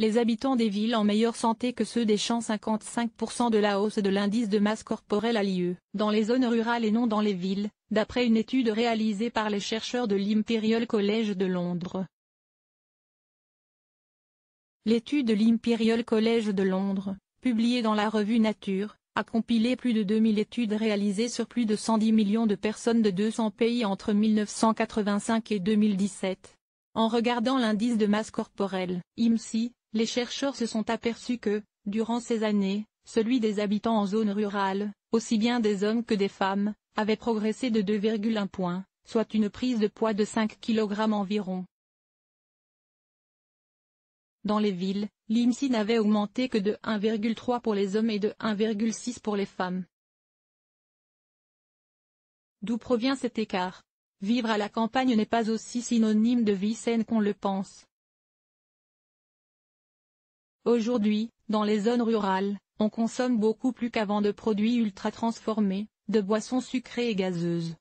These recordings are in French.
les habitants des villes en meilleure santé que ceux des champs 55% de la hausse de l'indice de masse corporelle a lieu dans les zones rurales et non dans les villes, d'après une étude réalisée par les chercheurs de l'Imperial College de Londres. L'étude de L'Imperial College de Londres, publiée dans la revue Nature, a compilé plus de 2000 études réalisées sur plus de 110 millions de personnes de 200 pays entre 1985 et 2017. En regardant l'indice de masse corporelle, IMSI, les chercheurs se sont aperçus que, durant ces années, celui des habitants en zone rurale, aussi bien des hommes que des femmes, avait progressé de 2,1 points, soit une prise de poids de 5 kg environ. Dans les villes, l'IMSI n'avait augmenté que de 1,3 pour les hommes et de 1,6 pour les femmes. D'où provient cet écart Vivre à la campagne n'est pas aussi synonyme de vie saine qu'on le pense. Aujourd'hui, dans les zones rurales, on consomme beaucoup plus qu'avant de produits ultra transformés, de boissons sucrées et gazeuses.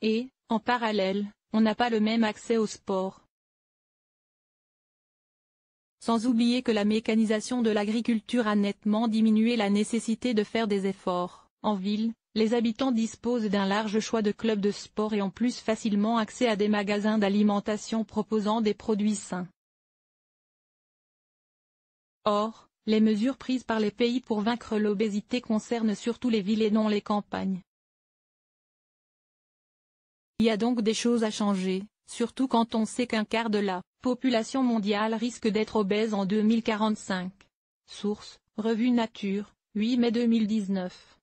Et, en parallèle, on n'a pas le même accès au sport. Sans oublier que la mécanisation de l'agriculture a nettement diminué la nécessité de faire des efforts. En ville, les habitants disposent d'un large choix de clubs de sport et ont plus facilement accès à des magasins d'alimentation proposant des produits sains. Or, les mesures prises par les pays pour vaincre l'obésité concernent surtout les villes et non les campagnes. Il y a donc des choses à changer, surtout quand on sait qu'un quart de la population mondiale risque d'être obèse en 2045. Source, Revue Nature, 8 mai 2019.